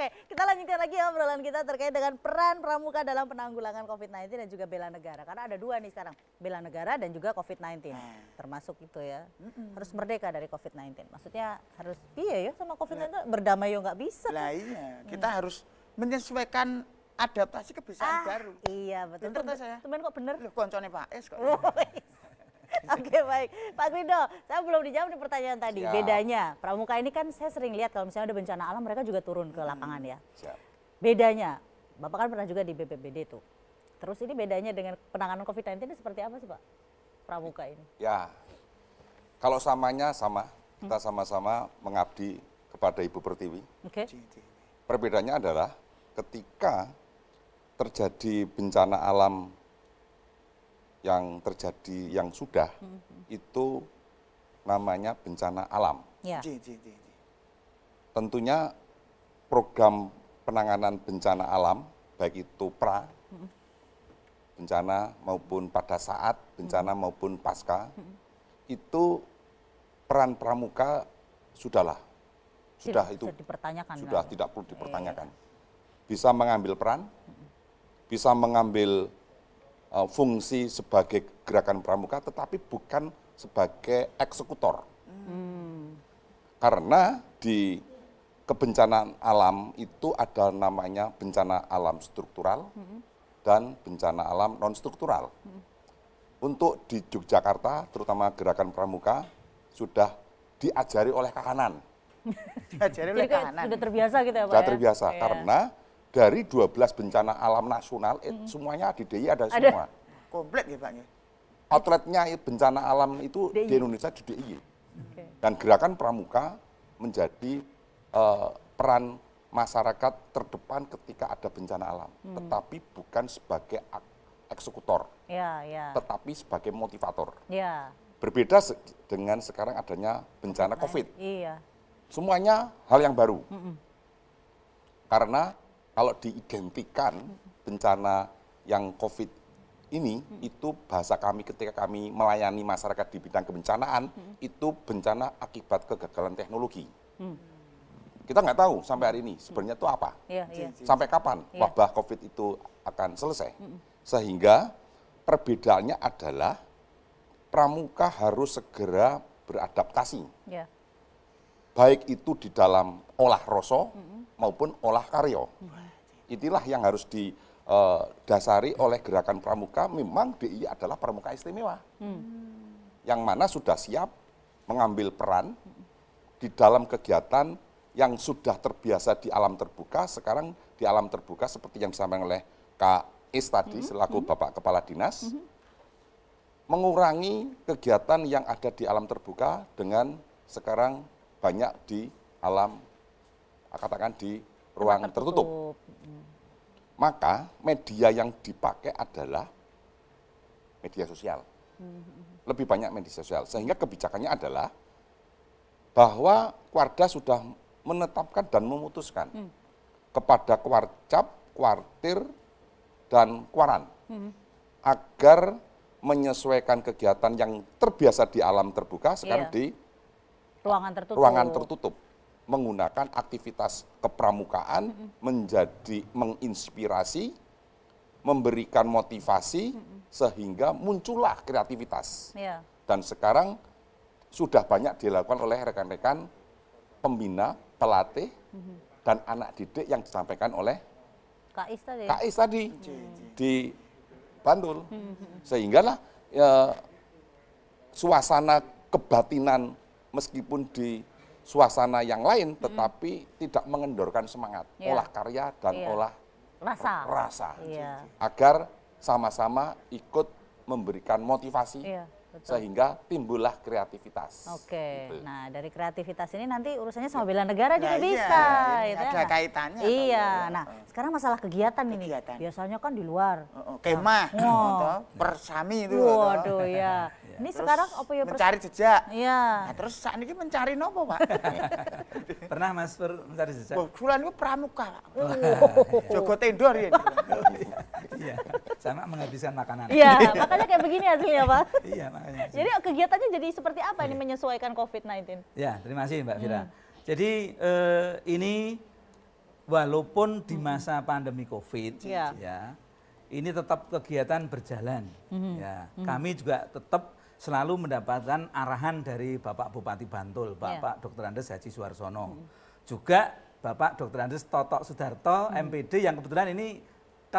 Oke, kita lanjutkan lagi ya obrolan kita terkait dengan peran pramuka dalam penanggulangan COVID-19 dan juga bela negara. Karena ada dua nih sekarang, bela negara dan juga COVID-19. Nah. Termasuk itu ya, Mm-mm. harus merdeka dari COVID-19. Maksudnya harus iya ya sama COVID-19 berdamai ya nggak bisa. Lah iya, kita hmm. harus menyesuaikan adaptasi kebiasaan ah, baru. Iya betul. Bener, saya. Temen kok bener? Loh, koncone Pak Es kok. Oke baik, Pak Guido, saya belum dijawab di pertanyaan tadi. Siap. Bedanya, pramuka ini kan saya sering lihat kalau misalnya ada bencana alam mereka juga turun ke hmm, lapangan ya. Siap. Bedanya, Bapak kan pernah juga di BPBD tuh. Terus ini bedanya dengan penanganan COVID-19 ini seperti apa sih Pak, pramuka ini? Ya, kalau samanya sama, hmm. kita sama-sama mengabdi kepada Ibu Pertiwi. Oke. Okay. Perbedaannya adalah ketika terjadi bencana alam yang terjadi yang sudah hmm. itu namanya bencana alam. Ya. Tentunya program penanganan bencana alam baik itu pra hmm. bencana maupun pada saat bencana hmm. maupun pasca hmm. itu peran pramuka sudahlah sudah, sudah itu dipertanyakan sudah kan? tidak perlu iya. dipertanyakan. Bisa mengambil peran, mm-hmm. bisa mengambil uh, fungsi sebagai gerakan pramuka tetapi bukan sebagai eksekutor. Hmm. Karena di kebencanaan alam itu ada namanya bencana alam struktural hmm. dan bencana alam non struktural. Hmm. Untuk di Yogyakarta terutama gerakan pramuka sudah diajari oleh kahanan. diajari oleh kahanan. Sudah terbiasa gitu ya, Pak. Sudah ya? terbiasa yeah. karena dari 12 bencana alam nasional mm -hmm. semuanya di DI ada, ada. semua. Komplit ya Pak ya? Outletnya bencana alam itu DI. di Indonesia di DI. Okay. Dan gerakan pramuka menjadi uh, peran masyarakat terdepan ketika ada bencana alam, hmm. tetapi bukan sebagai eksekutor, ya, ya. tetapi sebagai motivator. Ya. Berbeda se dengan sekarang adanya bencana COVID. Iya. Semuanya hal yang baru. Mm -mm. Karena kalau diidentikan bencana yang COVID ini hmm. itu bahasa kami ketika kami melayani masyarakat di bidang kebencanaan hmm. itu bencana akibat kegagalan teknologi. Hmm. Kita nggak tahu sampai hari ini sebenarnya itu apa, ya, ya. sampai kapan iya. wabah COVID itu akan selesai. Sehingga perbedaannya adalah pramuka harus segera beradaptasi, Ya. baik itu di dalam olah rosok. Hmm maupun olah karyo. Itulah yang harus didasari eh, oleh gerakan pramuka. Memang DI adalah pramuka istimewa. Hmm. Yang mana sudah siap mengambil peran di dalam kegiatan yang sudah terbiasa di alam terbuka, sekarang di alam terbuka seperti yang disampaikan oleh Kak Is tadi -hmm. selaku -hmm. Bapak Kepala Dinas, -hmm. mengurangi kegiatan yang ada di alam terbuka dengan sekarang banyak di alam Nah, katakan di ruang tertutup. Hmm. Maka media yang dipakai adalah media sosial. Hmm. Lebih banyak media sosial. Sehingga kebijakannya adalah bahwa Kuarda sudah menetapkan dan memutuskan hmm. kepada Kuarcap, Kuartir, dan Kuaran hmm. agar menyesuaikan kegiatan yang terbiasa di alam terbuka sekarang iya. di ruangan tertutup. Ruangan tertutup menggunakan aktivitas kepramukaan mm -hmm. menjadi menginspirasi, memberikan motivasi mm -hmm. sehingga muncullah kreativitas. Yeah. Dan sekarang sudah banyak dilakukan oleh rekan-rekan pembina, pelatih mm -hmm. dan anak didik yang disampaikan oleh KAIS tadi. tadi mm -hmm. di Bantul. Mm -hmm. lah ya, suasana kebatinan meskipun di suasana yang lain tetapi hmm. tidak mengendorkan semangat yeah. olah karya dan yeah. olah rasa, rasa. Yeah. agar sama-sama ikut memberikan motivasi yeah. Betul. sehingga timbullah kreativitas. Oke. Gitu. Nah, dari kreativitas ini nanti urusannya sama iya. bela negara nah, juga iya, bisa. Iya, gitu ada ya, kaitannya. Iya. iya. Nah, sekarang masalah kegiatan, kegiatan ini. Biasanya kan di luar. Oke, mah kemah. oh. Nah. Persami itu. Waduh, ya. Ini sekarang apa ya mencari jejak. Iya. Nah, terus saat ini mencari nopo, Pak? Pernah Mas per mencari jejak? Wah, bulan itu pramuka, Pak. Oh, Jogo tendor ya. Iya. Sama menghabiskan makanan. Iya, makanya kayak begini hasilnya, Pak. iya, makanya. Jadi oh, kegiatannya jadi seperti apa ini iya. menyesuaikan COVID-19? Ya, terima kasih Mbak Vira. Hmm. Jadi eh, ini walaupun di masa hmm. pandemi COVID iya. ya ini tetap kegiatan berjalan mm -hmm. ya. Hmm. Kami juga tetap selalu mendapatkan arahan dari Bapak Bupati Bantul, ya. Bapak yeah. Dr. Andes Haji Suarsono. Hmm. Juga Bapak Dr. Andes Totok Sudarto, hmm. MPD yang kebetulan ini K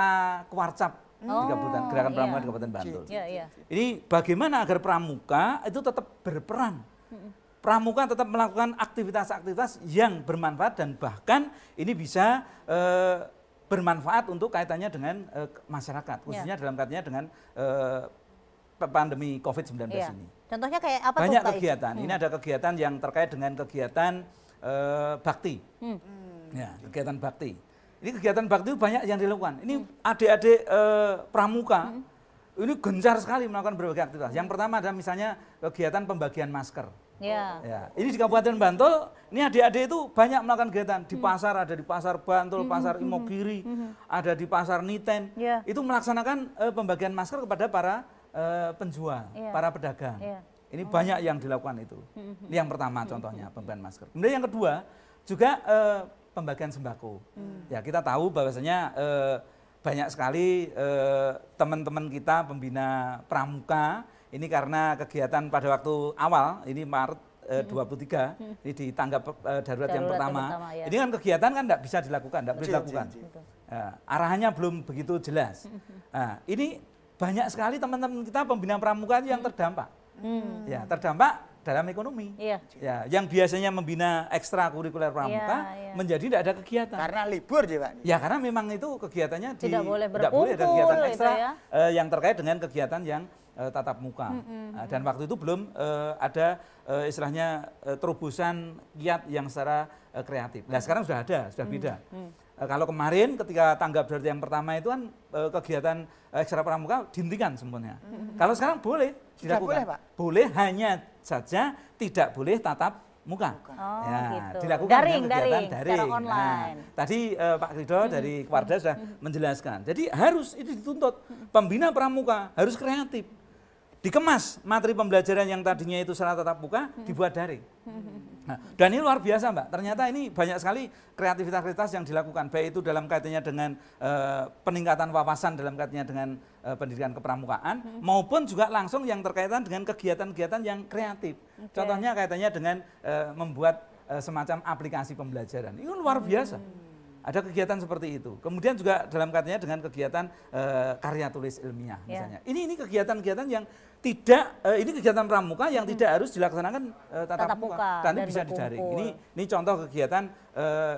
Kuarcap oh, di Kabupaten Gerakan Pramuka di iya. Kabupaten Bantul. Iya, iya. Ini bagaimana agar pramuka itu tetap berperan. Hmm. Pramuka tetap melakukan aktivitas-aktivitas yang bermanfaat dan bahkan ini bisa e, bermanfaat untuk kaitannya dengan e, masyarakat, khususnya yeah. dalam kaitannya dengan e, pandemi COVID-19 iya. ini. Contohnya kayak apa Banyak tuh, kegiatan. Hmm. Ini ada kegiatan yang terkait dengan kegiatan uh, bakti. Hmm. hmm. Ya, kegiatan bakti. Ini kegiatan bakti banyak yang dilakukan. Ini hmm. adik-adik hmm. uh, pramuka hmm. ini gencar sekali melakukan berbagai aktivitas. Yang pertama ada misalnya kegiatan pembagian masker. Ya. ya. Ini di Kabupaten Bantul, ini adik-adik itu banyak melakukan kegiatan di hmm. pasar, ada di pasar Bantul, hmm, pasar Imogiri, hmm, ada di pasar Niten. Ya. Itu melaksanakan uh, pembagian masker kepada para Eh, penjual, yeah. para pedagang. Yeah. Ini oh. banyak yang dilakukan itu. Hmm, hmm, hmm. Ini yang pertama contohnya pembagian masker. Kemudian yang kedua juga uh, pembagian sembako. Hmm. Ya kita tahu bahwasanya uh, banyak sekali teman-teman kita pembina pramuka ini karena kegiatan pada waktu awal ini Maret 23 hmm. ini di tanggap darurat, darurat yang pertama. Yang pertama ya. Ini kan kegiatan kan tidak bisa dilakukan, tidak boleh dilakukan. Uh, arahannya belum begitu jelas. Nah, ini banyak sekali teman-teman kita pembina pramuka itu yang terdampak. Hmm. Ya, terdampak dalam ekonomi. Iya. Ya, yang biasanya membina ekstrakurikuler pramuka iya, iya. menjadi tidak ada kegiatan. Karena libur ya, Pak. Ya, karena memang itu kegiatannya tidak di, boleh berkumpul, tidak boleh ada kegiatan gitu ekstra ya. uh, yang terkait dengan kegiatan yang eh, tatap muka. Hmm, nah, hmm, Dan hmm. waktu itu belum uh, ada uh, istilahnya uh, terobosan kiat yang secara Eh, kreatif. Nah sekarang sudah ada, sudah hmm, beda. Hmm. Eh, kalau kemarin ketika tanggap darurat yang pertama itu kan eh, kegiatan ekstra pramuka dihentikan semuanya. Hmm. hmm kalau sekarang boleh dilakukan. boleh Pak? Boleh hanya saja tidak boleh tatap muka. Ya, oh, ya, gitu. Dilakukan daring, kegiatan daring, daring. Nah, online. Nah, tadi uh, Pak Rido hmm. dari Kewarda sudah hmm. menjelaskan. Jadi harus itu dituntut pembina pramuka harus kreatif. Dikemas materi pembelajaran yang tadinya itu secara tatap muka hmm. dibuat daring. Hmm dan ini luar biasa Mbak, ternyata ini banyak sekali kreativitas-kreativitas yang dilakukan, baik itu dalam kaitannya dengan e, peningkatan wawasan, dalam kaitannya dengan e, pendidikan kepramukaan, hmm. maupun juga langsung yang terkaitan dengan kegiatan-kegiatan yang kreatif. Okay. Contohnya kaitannya dengan e, membuat e, semacam aplikasi pembelajaran, Ini luar hmm. biasa. Hmm. Ada kegiatan seperti itu. Kemudian juga dalam katanya dengan kegiatan uh, karya tulis ilmiah yeah. misalnya. Ini ini kegiatan-kegiatan yang tidak uh, ini kegiatan pramuka yang hmm. tidak harus dilaksanakan uh, tatap, tatap muka, muka dan bisa dijaring. Ini ini contoh kegiatan uh,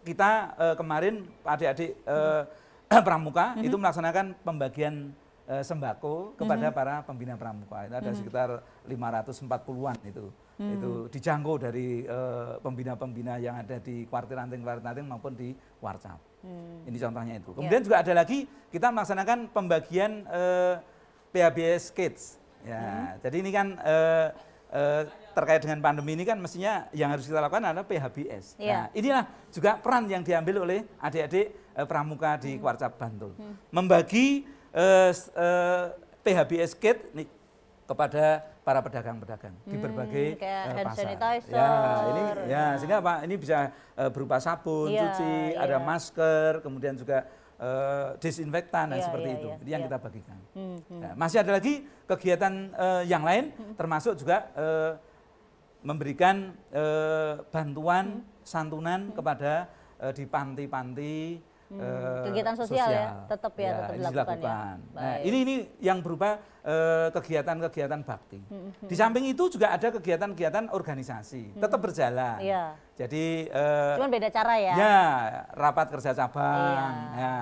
kita uh, kemarin adik-adik uh, hmm. pramuka hmm. itu melaksanakan pembagian sembako kepada hmm. para pembina pramuka. Itu ada hmm. sekitar 540-an itu hmm. itu dijangkau dari eh, pembina-pembina uh, yang ada di kuartir ranting-kuartir ranting maupun di warcap. Hmm. Ini contohnya itu. Ya. Kemudian yeah. juga ada lagi kita melaksanakan pembagian uh, eh, PHBS Kids. Ya, hmm. jadi ini kan uh, uh, terkait dengan pandemi ini kan mestinya yang harus kita lakukan adalah PHBS. Yeah. Nah, inilah juga peran yang diambil oleh adik-adik uh, pramuka di hmm. kuartir Bantul. Hmm. Membagi uh, uh, PHBS Kit kepada para pedagang-pedagang hmm, di berbagai uh, pasar. Ya, ini ya sehingga Pak ini bisa uh, berupa sabun yeah, cuci, yeah. ada masker, kemudian juga uh, disinfektan yeah, dan iya, seperti iya, itu. Jadi iya. yang kita bagikan. Hmm, hmm. Nah, masih ada lagi kegiatan uh, yang lain hmm. termasuk juga uh, memberikan uh, bantuan hmm. santunan hmm. kepada uh, di panti-panti hmm. Eh, kegiatan sosial, ya, sosial ya tetap ya, ya tetap dilakukan, dilakukan. Ya. Nah, ini ini yang berupa eh, kegiatan-kegiatan bakti. Hmm, hmm, hmm. Di samping itu juga ada kegiatan-kegiatan organisasi tetap berjalan. Ya. Jadi uh, cuman beda cara ya. Ya, rapat kerja cabang. Ya. ya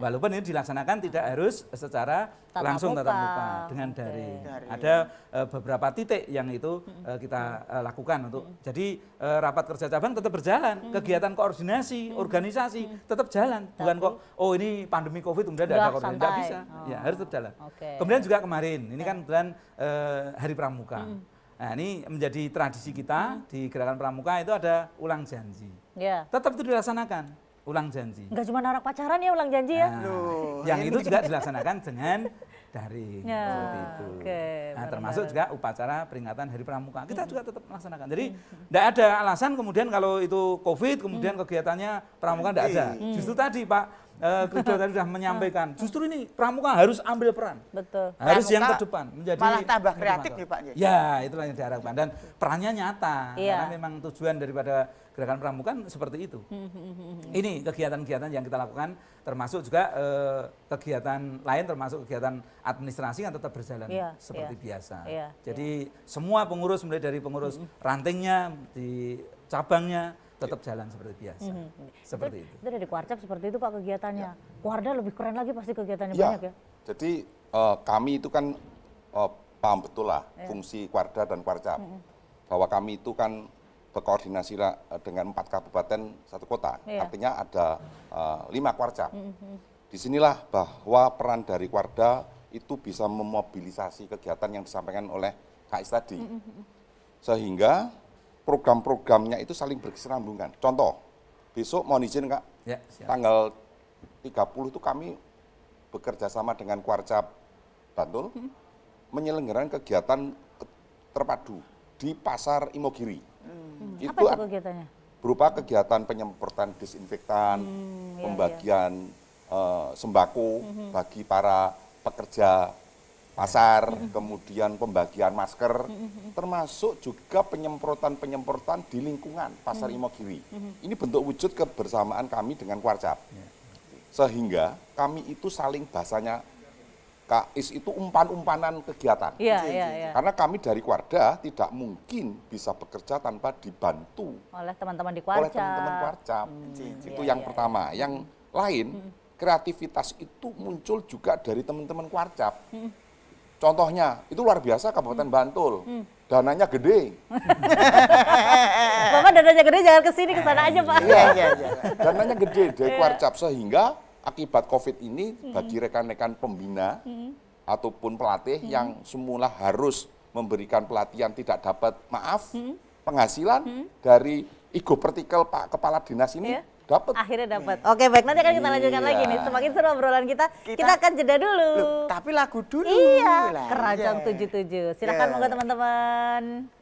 Walaupun ini dilaksanakan tidak harus secara tata langsung tatap muka dengan daring. Okay. Ada uh, beberapa titik yang itu uh, kita uh, lakukan untuk. Jadi uh, rapat kerja cabang tetap berjalan, hmm. kegiatan koordinasi, hmm. organisasi hmm. tetap jalan. Tapi, Bukan kok oh ini pandemi Covid kemudian tidak ada koordinasi, tidak bisa. Ya, oh. Ya, harus tetap jalan. Okay. Kemudian juga kemarin, ini kan bulan uh, Hari Pramuka. Hmm. Nah, ini menjadi tradisi kita hmm. di Gerakan Pramuka itu ada ulang janji. Yeah. Tetap itu dilaksanakan ulang janji. Enggak cuma orang pacaran ya ulang janji ya. Nah, Loh, yang iya. itu juga dilaksanakan dengan dari. ya, itu. Okay, nah, benar. termasuk juga upacara peringatan Hari Pramuka. Kita hmm. juga tetap melaksanakan. Jadi tidak hmm. ada alasan kemudian kalau itu Covid kemudian hmm. kegiatannya pramuka tidak ada. Hmm. Justru tadi Pak uh, tadi sudah ah. menyampaikan. Justru ini pramuka harus ambil peran. Betul. Harus pramuka yang depan menjadi malah tambah kreatif nih Pak. Ya, itulah yang diharapkan dan perannya nyata. Iya. Karena memang tujuan daripada gerakan pramuka kan seperti itu. ini kegiatan-kegiatan yang kita lakukan termasuk juga eh, kegiatan lain termasuk kegiatan administrasi yang tetap berjalan iya, seperti iya. biasa. Iya, Jadi iya. semua pengurus mulai dari pengurus mm-hmm. rantingnya di cabangnya tetap jalan seperti biasa. Mm -hmm. Seperti itu. Itu dari Kuarcap seperti itu Pak kegiatannya. Ya. Kuarda lebih keren lagi pasti kegiatannya ya. banyak ya. Jadi uh, kami itu kan uh, paham betul lah ya. fungsi Kuarda dan Kuarcap. Mm -hmm. Bahwa kami itu kan berkoordinasi eh, dengan empat kabupaten satu kota. Ya. Artinya ada uh, lima Kuarcap. Mm -hmm. Disinilah bahwa peran dari Kuarda itu bisa memobilisasi kegiatan yang disampaikan oleh KAIS tadi. Mm -hmm. Sehingga program-programnya itu saling berkesinambungan. Contoh, besok mohon izin Kak, ya, siap. tanggal 30 itu kami bekerja sama dengan Kuarcap Bantul hmm. menyelenggarakan kegiatan terpadu di pasar Imogiri. Hmm. Itu Apa itu kegiatannya? Berupa kegiatan penyemprotan disinfektan, hmm, iya, iya. pembagian ya. Uh, sembako hmm. bagi para pekerja pasar, kemudian pembagian masker, termasuk juga penyemprotan-penyemprotan di lingkungan pasar Imogiri. Ini bentuk wujud kebersamaan kami dengan Kuarcap. Ya. Sehingga kami itu saling bahasanya KIS itu umpan-umpanan kegiatan. Ya, ya, ya. Karena kami dari Kuarda tidak mungkin bisa bekerja tanpa dibantu oleh teman-teman di Kuarcap. Oleh teman-teman Kuarcap. Hmm, iya, iya, iya, itu ya, yang ya. pertama. Yang lain, hmm. kreativitas itu muncul juga dari teman-teman Kuarcap. Hmm Contohnya, itu luar biasa Kabupaten hmm. Bantul. Hmm. Dananya gede. Bapak dananya gede jangan ke sini, ke sana aja Pak. Iya, iya, iya, iya. Dananya gede dari iya. cap. sehingga akibat Covid ini hmm. bagi rekan-rekan pembina hmm. ataupun pelatih hmm. yang semula harus memberikan pelatihan tidak dapat maaf, hmm. penghasilan hmm. dari ego partikel Pak Kepala Dinas ini yeah Dapat. Akhirnya dapat. Oke, baik nanti akan kita iya. lanjutkan iya. lagi nih. Semakin seru obrolan kita. Kita, kita akan jeda dulu. Loh, tapi lagu dulu. Iya. Lah. 77. Iya. Silakan yeah. monggo teman-teman.